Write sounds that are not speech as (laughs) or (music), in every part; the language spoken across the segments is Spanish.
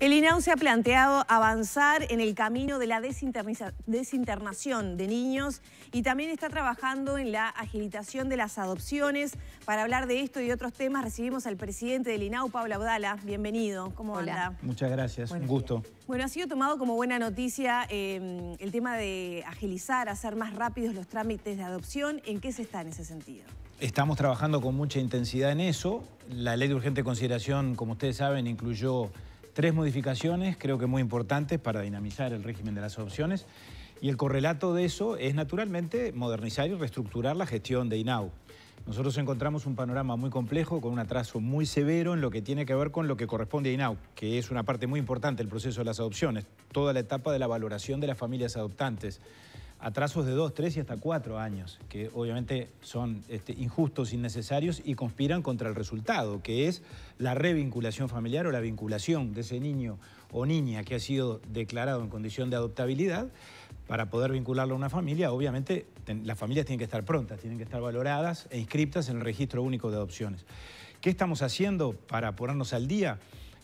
El INAU se ha planteado avanzar en el camino de la desinternación de niños y también está trabajando en la agilitación de las adopciones. Para hablar de esto y otros temas recibimos al presidente del INAU, Pablo Audala. Bienvenido. ¿Cómo Hola. anda? Muchas gracias. Un gusto. Bueno, ha sido tomado como buena noticia em, el tema de agilizar, hacer más rápidos los trámites de adopción. ¿En qué se está en ese sentido? Estamos trabajando con mucha intensidad en eso. La ley de urgente consideración, como ustedes saben, incluyó Tres modificaciones, creo que muy importantes para dinamizar el régimen de las adopciones Y el correlato de eso es, naturalmente, modernizar y reestructurar la gestión de INAU. Nosotros encontramos un panorama muy complejo, con un atraso muy severo en lo que tiene que ver con lo que corresponde a INAU, que es una parte muy importante del proceso de las adopciones, toda la etapa de la valoración de las familias adoptantes atrasos de dos, tres y hasta cuatro años, que obviamente son este, injustos, innecesarios y conspiran contra el resultado, que es la revinculación familiar o la vinculación de ese niño o niña que ha sido declarado en condición de adoptabilidad para poder vincularlo a una familia, obviamente las familias tienen que estar prontas, tienen que estar valoradas e inscriptas en el registro único de adopciones. ¿Qué estamos haciendo para ponernos al día?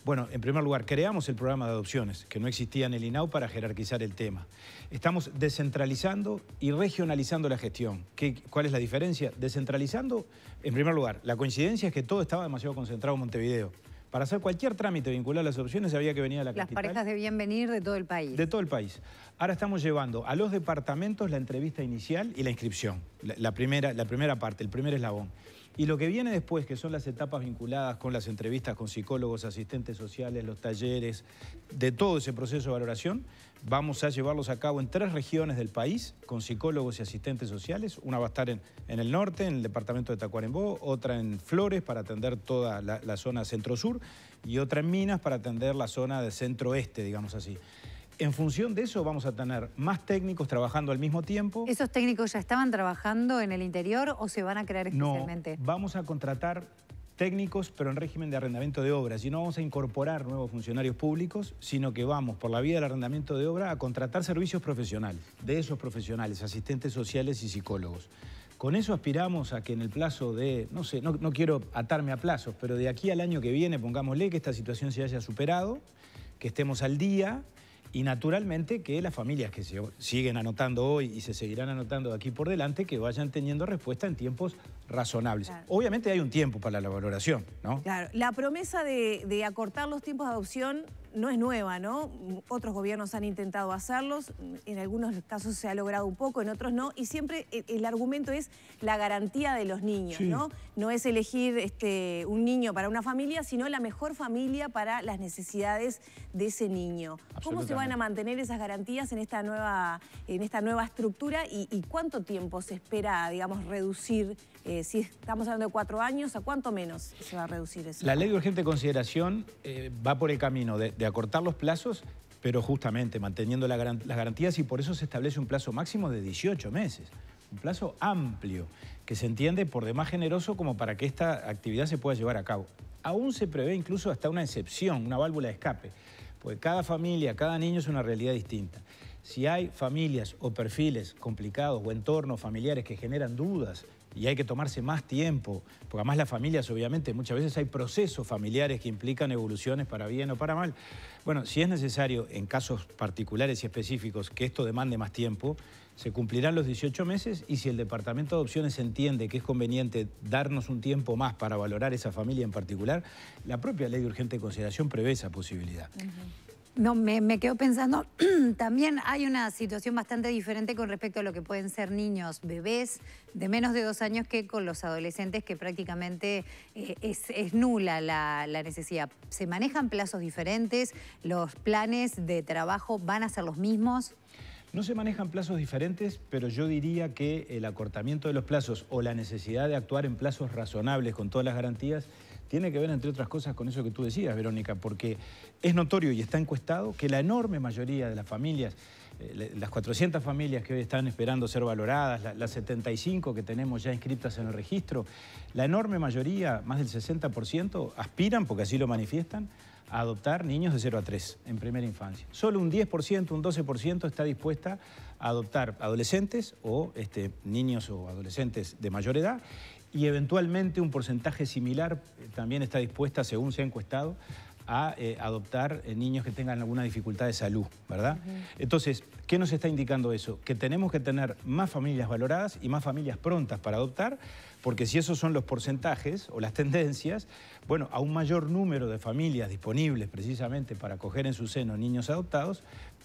Bueno, en primer lugar, creamos el programa de adopciones, que no existía en el INAU para jerarquizar el tema. Estamos descentralizando y regionalizando la gestión. ¿Cuál es la diferencia? Descentralizando, en primer lugar, la coincidencia es que todo estaba demasiado concentrado en Montevideo. Para hacer cualquier trámite vinculado a las adopciones había que venir a la capital. Las parejas de venir de todo el país. De todo el país. Ahora estamos llevando a los departamentos la entrevista inicial y la inscripción. La, primera, la primera parte, el primer eslabón. Y lo que viene después, que son las etapas vinculadas con las entrevistas con psicólogos, asistentes sociales, los talleres, de todo ese proceso de valoración, vamos a llevarlos a cabo en tres regiones del país, con psicólogos y asistentes sociales. Una va a estar en, el norte, en el departamento de Tacuarembó, otra en Flores para atender toda la, la zona centro-sur y otra en Minas para atender la zona de centro-este, digamos así. En función de eso vamos a tener más técnicos trabajando al mismo tiempo. ¿Esos técnicos ya estaban trabajando en el interior o se van a crear especialmente? No, vamos a contratar técnicos, pero en régimen de arrendamiento de obras. Y no vamos a incorporar nuevos funcionarios públicos, sino que vamos por la vía del arrendamiento de obra a contratar servicios profesionales, de esos profesionales, asistentes sociales y psicólogos. Con eso aspiramos a que en el plazo de, no sé, no, no quiero atarme a plazos, pero de aquí al año que viene, pongámosle que esta situación se haya superado, que estemos al día, y naturalmente que las familias que siguen anotando hoy y se seguirán anotando de aquí por delante, que vayan teniendo respuesta en tiempos razonables. Obviamente hay un tiempo para la valoración, ¿no? Claro, la promesa de acortar los tiempos de adopción no es nueva, ¿no? Otros gobiernos han intentado hacerlos, en algunos casos se ha logrado un poco, en otros no, y siempre e-, el argumento es la garantía de los niños, ¿no? No es elegir este, un niño para una familia, sino la mejor familia para las necesidades de ese niño. ¿Cómo se van a mantener esas garantías en esta nueva, en esta nueva estructura y, cuánto tiempo se espera, digamos, reducir, eh, si estamos hablando de cuatro años, a cuánto menos se va a reducir eso? La ley de urgente consideración eh, va por el camino de de acortar los plazos, pero justamente manteniendo las garantías y por eso se establece un plazo máximo de 18 meses. Un plazo amplio, que se entiende por demás generoso como para que esta actividad se pueda llevar a cabo. Aún se prevé incluso hasta una excepción, una válvula de escape, porque cada familia, cada niño es una realidad distinta. Si hay familias o perfiles complicados o entornos familiares que generan dudas y hay que tomarse más tiempo, porque además las familias obviamente muchas veces hay procesos familiares que implican evoluciones para bien o para mal. Bueno, si es necesario en casos particulares y específicos que esto demande más tiempo, se cumplirán los 18 meses y si el Departamento de Adopciones entiende que es conveniente darnos un tiempo más para valorar esa familia en particular, la propia ley de urgente consideración prevé esa posibilidad. No, me, quedo pensando, (clears throat) también hay una situación bastante diferente con respecto a lo que pueden ser niños, bebés de menos de dos años que con los adolescentes que prácticamente eh, es, nula la, necesidad. ¿Se manejan plazos diferentes? ¿Los planes de trabajo van a ser los mismos? No se manejan plazos diferentes, pero yo diría que el acortamiento de los plazos o la necesidad de actuar en plazos razonables con todas las garantías tiene que ver, entre otras cosas, con eso que tú decías, Verónica, porque es notorio y está encuestado que la enorme mayoría de las familias, eh, las 400 familias que hoy están esperando ser valoradas, las 75 que tenemos ya inscritas en el registro, la enorme mayoría, más del 60%, aspiran, porque así lo manifiestan, a adoptar niños de 0 a 3 en primera infancia. Solo un 10%, un 12% está dispuesta a adoptar adolescentes o este, niños o adolescentes de mayor edad y eventualmente un porcentaje similar eh, también está dispuesta, según se ha encuestado, a eh, adoptar eh, niños que tengan alguna dificultad de salud, ¿verdad? Entonces, ¿qué nos está indicando eso? Que tenemos que tener más familias valoradas y más familias prontas para adoptar, porque si esos son los porcentajes o las (laughs) tendencias, bueno, a un mayor número de familias disponibles precisamente para acoger en su seno niños adoptados,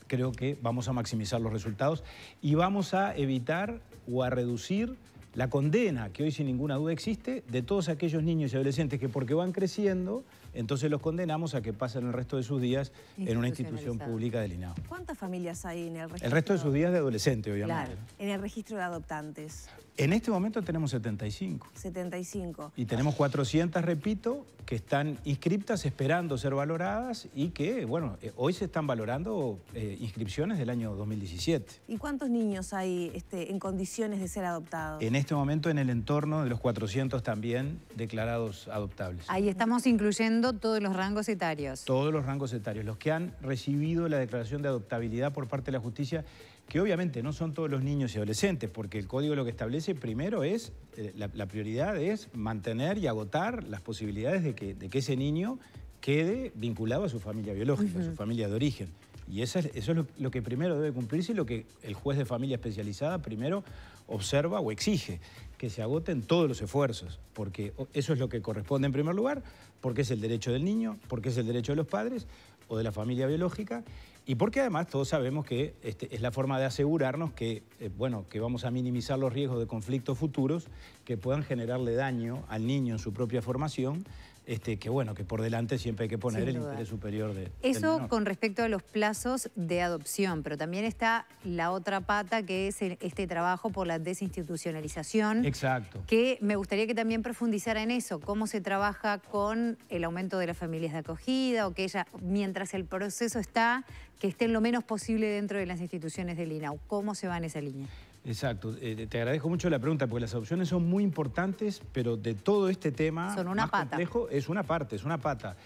creo que vamos a maximizar los resultados y vamos a evitar o a reducir la condena que hoy sin ninguna duda existe de todos aquellos niños y adolescentes que porque van creciendo entonces los condenamos a que pasen el resto de sus días en una institución pública del INAO. ¿Cuántas familias hay en el registro? El resto de sus días de adolescente, obviamente. en el registro de adoptantes. En este momento tenemos 75. 75. Y tenemos 400, repito, que están inscriptas esperando ser valoradas y que, bueno, eh, hoy se están valorando eh, inscripciones del año 2017. ¿Y cuántos niños hay este, en condiciones de ser adoptados? En este momento en el entorno de los 400 también declarados adoptables. Ahí estamos incluyendo todos los rangos etarios. Todos los rangos etarios. Los que han recibido la declaración de adoptabilidad por parte de la justicia, que obviamente no son todos los niños y adolescentes, porque el código lo que establece primero es, eh, la, prioridad es mantener y agotar las posibilidades de que, ese niño quede vinculado a su familia biológica, a su familia de origen. Y eso es, lo, que primero debe cumplirse y lo que el juez de familia especializada primero observa o exige, que se agoten todos los esfuerzos, porque eso es lo que corresponde en primer lugar, porque es el derecho del niño, porque es el derecho de los padres o de la familia biológica, y porque además todos sabemos que este, es la forma de asegurarnos que, eh, bueno, que vamos a minimizar los riesgos de conflictos futuros que puedan generarle daño al niño en su propia formación este, que bueno, que por delante siempre hay que poner el interés superior de Eso con respecto a los plazos de adopción, pero también está la otra pata que es este trabajo por la desinstitucionalización. Exacto. Que me gustaría que también profundizara en eso, cómo se trabaja con el aumento de las familias de acogida o que ella, mientras el proceso está, que estén lo menos posible dentro de las instituciones del INAU. ¿Cómo se va en esa línea? Exacto. Eh, te agradezco mucho la pregunta porque las adopciones son muy importantes, pero de todo este tema más complejo es una parte, es una pata.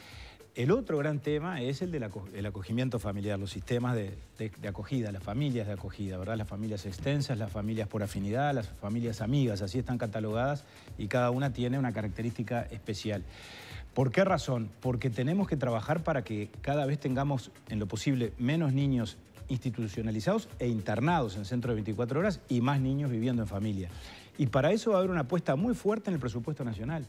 El otro gran tema es el del acogimiento familiar, los sistemas de, de, acogida, las familias de acogida, ¿verdad? Las familias extensas, las familias por afinidad, las familias amigas, así están catalogadas y cada una tiene una característica especial. ¿Por qué razón? Porque tenemos que trabajar para que cada vez tengamos, en lo posible, menos niños institucionalizados e internados en centro de 24 horas y más niños viviendo en familia. Y para eso va a haber una apuesta muy fuerte en el presupuesto nacional.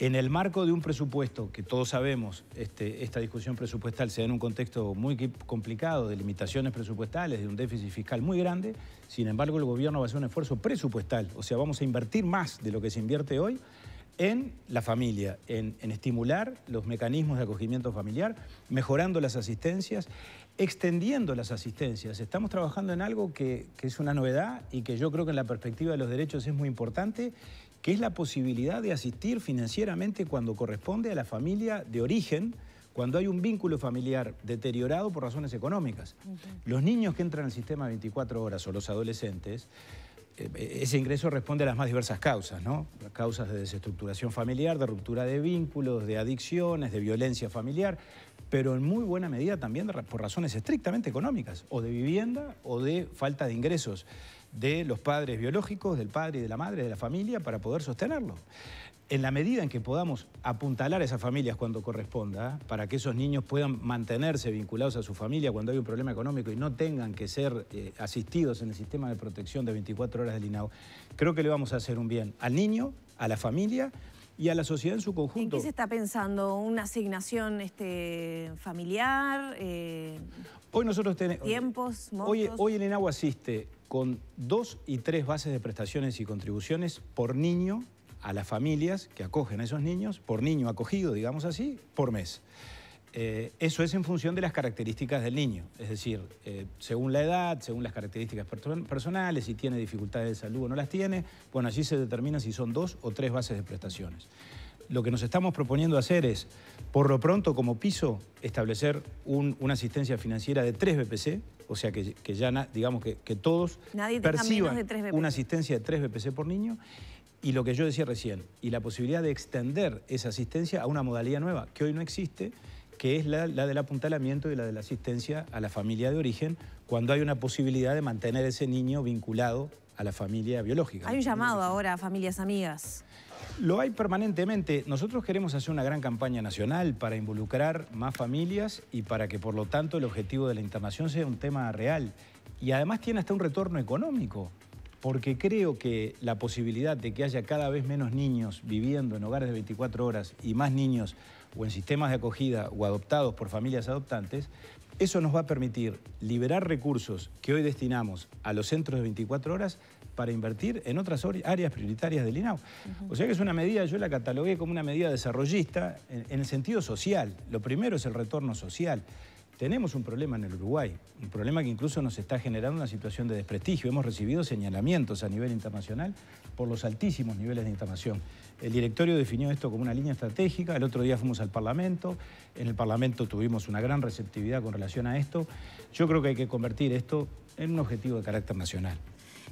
En el marco de un presupuesto que todos sabemos, este, esta discusión presupuestal se da en un contexto muy complicado de limitaciones presupuestales, de un déficit fiscal muy grande, sin embargo el gobierno va a hacer un esfuerzo presupuestal, o sea, vamos a invertir más de lo que se invierte hoy en la familia, en, estimular los mecanismos de acogimiento familiar, mejorando las asistencias, extendiendo las asistencias. Estamos trabajando en algo que, es una novedad y que yo creo que en la perspectiva de los derechos es muy importante, que es la posibilidad de asistir financieramente cuando corresponde a la familia de origen, cuando hay un vínculo familiar deteriorado por razones económicas. Los niños que entran al sistema 24 horas o los adolescentes eh, eh, ese ingreso responde a las más diversas causas, ¿no? Causas de desestructuración familiar, de ruptura de vínculos, de adicciones, de violencia familiar, pero en muy buena medida también por razones estrictamente económicas, o de vivienda o de falta de ingresos de los padres biológicos, del padre y de la madre, de la familia, para poder sostenerlo en la medida en que podamos apuntalar a esas familias cuando corresponda, para que esos niños puedan mantenerse vinculados a su familia cuando hay un problema económico y no tengan que ser eh, asistidos en el sistema de protección de 24 horas del INAO, creo que le vamos a hacer un bien al niño, a la familia y a la sociedad en su conjunto. ¿En qué se está pensando? ¿Una asignación este, familiar? Eh, hoy nosotros tenemos... ¿Tiempos? Hoy, en INAU asiste con dos y tres bases de prestaciones y contribuciones por niño a las familias que acogen a esos niños, por niño acogido, digamos así, por mes. Eh, eso es en función de las características del niño, es decir, eh, según la edad, según las características personales, si tiene dificultades de salud o no las tiene, bueno, allí se determina si son dos o tres bases de prestaciones. Lo que nos estamos proponiendo hacer es, por lo pronto, como piso, establecer una asistencia financiera de tres BPC, o sea que, ya, digamos que, todos perciban una asistencia de tres BPC por niño y lo que yo decía recién, y la posibilidad de extender esa asistencia a una modalidad nueva que hoy no existe, que es la, del apuntalamiento y la de la asistencia a la familia de origen, cuando hay una posibilidad de mantener ese niño vinculado a la familia biológica. Hay un llamado ahora a familias amigas. Lo hay permanentemente. Nosotros queremos hacer una gran campaña nacional para involucrar más familias y para que por lo tanto el objetivo de la internación sea un tema real. Y además tiene hasta un retorno económico porque creo que la posibilidad de que haya cada vez menos niños viviendo en hogares de 24 horas y más niños o en sistemas de acogida o adoptados por familias adoptantes, eso nos va a permitir liberar recursos que hoy destinamos a los centros de 24 horas para invertir en otras áreas prioritarias del INAU. O sea que es una medida, yo la catalogué como una medida desarrollista en el sentido social. Lo primero es el retorno social. Tenemos un problema en el Uruguay, un problema que incluso nos está generando una situación de desprestigio. Hemos recibido señalamientos a nivel internacional por los altísimos niveles de instalación. El directorio definió esto como una línea estratégica, el otro día fuimos al Parlamento, en el Parlamento tuvimos una gran receptividad con relación a esto. Yo creo que hay que convertir esto en un objetivo de carácter nacional.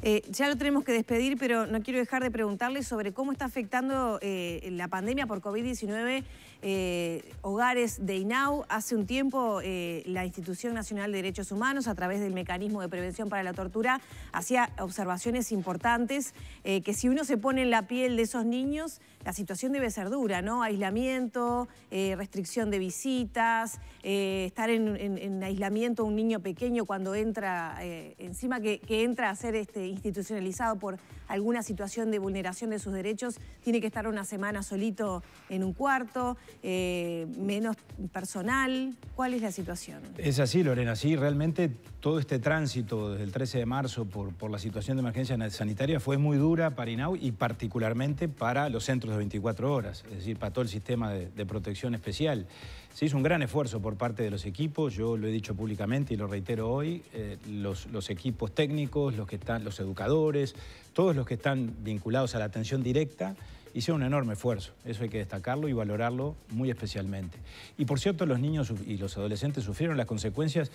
Eh, ya lo tenemos que despedir, pero no quiero dejar de preguntarle sobre cómo está afectando eh, la pandemia por COVID-19 eh, hogares de INAU. Hace un tiempo la Institución Nacional de Derechos Humanos, a través del Mecanismo de Prevención para la Tortura, hacía observaciones importantes que si uno se pone en la piel de esos niños, la situación debe ser dura, ¿no? Aislamiento, restricción de visitas, estar en, aislamiento un niño pequeño cuando entra, encima que, que entra a hacer este institucionalizado por alguna situación de vulneración de sus derechos tiene que estar una semana solito en un cuarto, eh, menos personal. ¿Cuál es la situación? Es así, Lorena, sí, realmente todo este tránsito desde el 13 de marzo por, por la situación de emergencia sanitaria fue muy dura para INAU y particularmente para los centros de 24 horas, es decir, para todo el sistema de protección especial. Se hizo un gran esfuerzo por parte de los equipos, yo lo he dicho públicamente y lo reitero hoy, eh, los, equipos técnicos, los, que están, los educadores, todos los que están vinculados a la atención directa, hicieron un enorme esfuerzo, eso hay que destacarlo y valorarlo muy especialmente. Y por cierto, los niños y los adolescentes sufrieron las consecuencias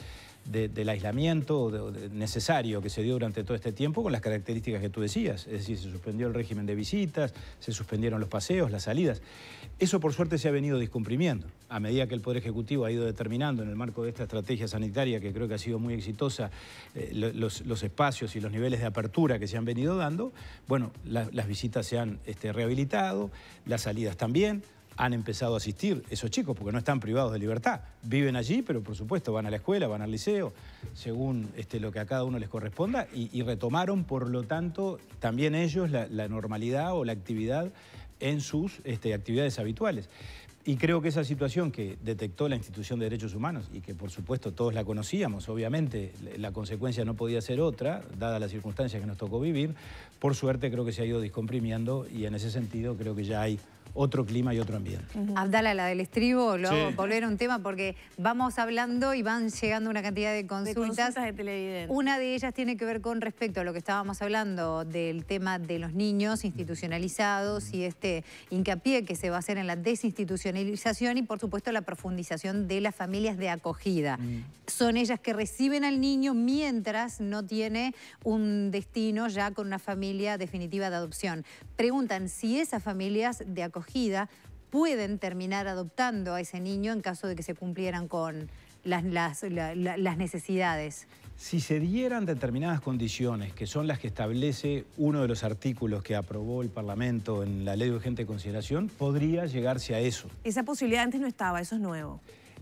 del aislamiento necesario que se dio durante todo este tiempo con las características que tú decías, es decir, se suspendió el régimen de visitas, se suspendieron los paseos, las salidas. Eso por suerte se ha venido descomprimiendo a medida que el Poder Ejecutivo ha ido determinando en el marco de esta estrategia sanitaria que creo que ha sido muy exitosa eh, los, espacios y los niveles de apertura que se han venido dando. Bueno, las visitas se han este, rehabilitado, las salidas también han empezado a asistir esos chicos, porque no están privados de libertad. Viven allí, pero por supuesto van a la escuela, van al liceo, según este, lo que a cada uno les corresponda, y, retomaron, por lo tanto, también ellos la, la normalidad o la actividad en sus este, actividades habituales. Y creo que esa situación que detectó la institución de derechos humanos y que por supuesto todos la conocíamos, obviamente la consecuencia no podía ser otra, dada las circunstancias que nos tocó vivir, por suerte creo que se ha ido descomprimiendo y en ese sentido creo que ya hay otro clima y otro ambiente. Abdala, la del estribo, lo volver a un tema porque vamos hablando y van llegando una cantidad de consultas. De consultas una de ellas tiene que ver con respecto a lo que estábamos hablando del tema de los niños institucionalizados y este hincapié que se va a hacer en la desinstitucionalización y por supuesto la profundización de las familias de acogida. Mm. Son ellas que reciben al niño mientras no tiene un destino ya con una familia definitiva de adopción. Preguntan si esas familias de acogida pueden terminar adoptando a ese niño en caso de que se cumplieran con las, las necesidades. Si se dieran determinadas condiciones, que son las que establece uno de los artículos que aprobó el Parlamento en la ley de urgente consideración, podría llegarse a eso. Esa posibilidad antes no estaba, eso es nuevo.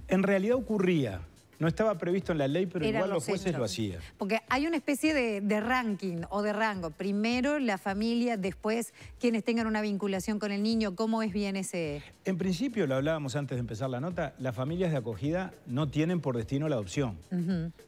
En realidad ocurría, no estaba previsto en la ley, pero igual los, jueces lo hacían. Porque hay una especie de, ranking o de rango. Primero la familia, después quienes tengan una vinculación con el niño. ¿Cómo es bien ese...? En principio, lo hablábamos antes de empezar la nota, las familias de acogida no tienen por destino la adopción.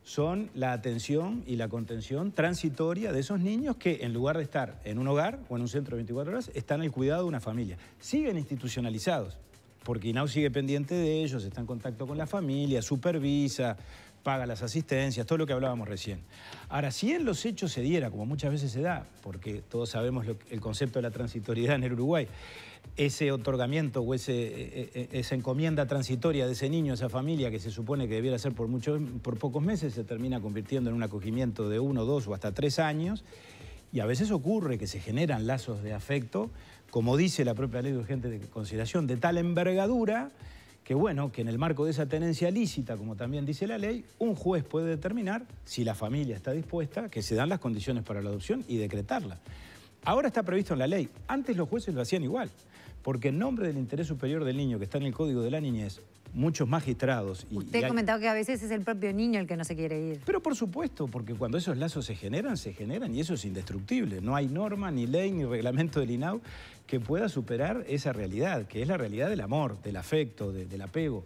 Son la atención y la contención transitoria de esos niños que en lugar de estar en un hogar o en un centro de 24 horas, están al cuidado de una familia. Siguen institucionalizados porque INAU sigue pendiente de ellos, está en contacto con la familia, supervisa, paga las asistencias, todo lo que hablábamos recién. Ahora, si en los hechos se diera, como muchas veces se da, porque todos sabemos el concepto de la transitoriedad en el Uruguay, ese otorgamiento o e, e, e, esa encomienda transitoria de ese niño, esa familia que se supone que debiera ser por, muchos, por pocos meses, se termina convirtiendo en un acogimiento de uno, dos o hasta tres años. Y a veces ocurre que se generan lazos de afecto como dice la propia ley de urgente de consideración, de tal envergadura que bueno, que en el marco de esa tenencia lícita, como también dice la ley, un juez puede determinar, si la familia está dispuesta, que se dan las condiciones para la adopción y decretarla. Ahora está previsto en la ley, antes los jueces lo hacían igual, porque en nombre del interés superior del niño que está en el Código de la Niñez, muchos magistrados... Y, Usted ha comentado que a veces es el propio niño el que no se quiere ir. Pero por supuesto, porque cuando esos lazos se generan, se generan y eso es indestructible. No hay norma, ni ley, ni reglamento del INAU que pueda superar esa realidad, que es la realidad del amor, del afecto, del apego.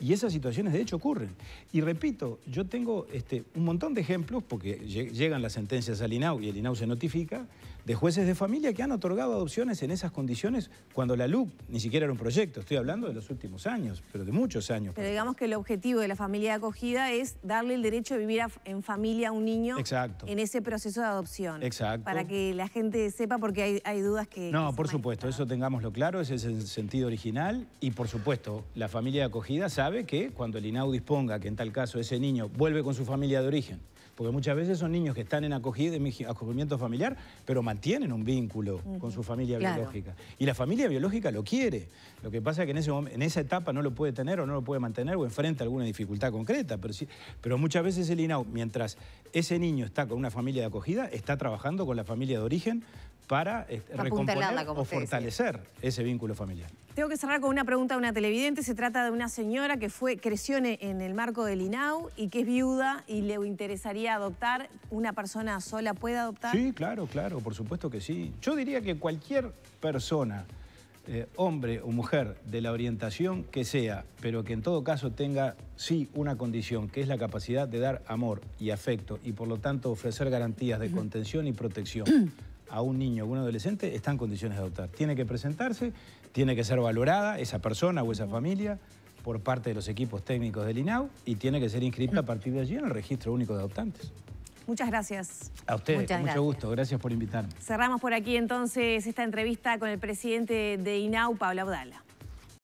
Y esas situaciones de hecho ocurren. Y repito, yo tengo este, un montón de ejemplos, porque llegan las sentencias al INAU y el INAU se notifica, de jueces de familia que han otorgado adopciones en esas condiciones cuando la LUC ni siquiera era un proyecto. Estoy hablando de los últimos años, pero de muchos años. Pero digamos que el objetivo de la familia de acogida es darle el derecho de vivir en familia a un niño Exacto. en ese proceso de adopción. Exacto. Para que la gente sepa, porque hay, dudas que... No, por supuesto, eso tengámoslo claro, ese es el sentido original. Y por supuesto, la familia de acogida sabe que cuando el INAU disponga que en tal caso ese niño vuelve con su familia de origen porque muchas veces son niños que están en acogimiento familiar, pero mantienen un vínculo con su familia biológica. Y la familia biológica lo quiere. Lo que pasa es que en, esa etapa no lo puede tener o no lo puede mantener o enfrenta alguna dificultad concreta. Pero, sí, pero muchas veces el INAU, mientras ese niño está con una familia de acogida, está trabajando con la familia de origen para eh, recomponer o fortalecer ese vínculo familiar. Tengo que cerrar con una pregunta de una televidente. Se trata de una señora que fue, creció en el marco del INAU y que es viuda y le interesaría adoptar. ¿Una persona sola puede adoptar? Sí, claro, claro, por supuesto que sí. Yo diría que cualquier persona, eh, hombre o mujer, de la orientación que sea, pero que en todo caso tenga sí una condición, que es la capacidad de dar amor y afecto y por lo tanto ofrecer garantías de contención y protección. (clears throat) a un niño o un adolescente está en condiciones de adoptar. Tiene que presentarse, tiene que ser valorada esa persona o esa familia por parte de los equipos técnicos del INAU y tiene que ser inscrita a partir de allí en el registro único de adoptantes. Muchas gracias. A ustedes, mucho gusto. Gracias por invitarme. Cerramos por aquí entonces esta entrevista con el presidente de INAU, Pablo Audala.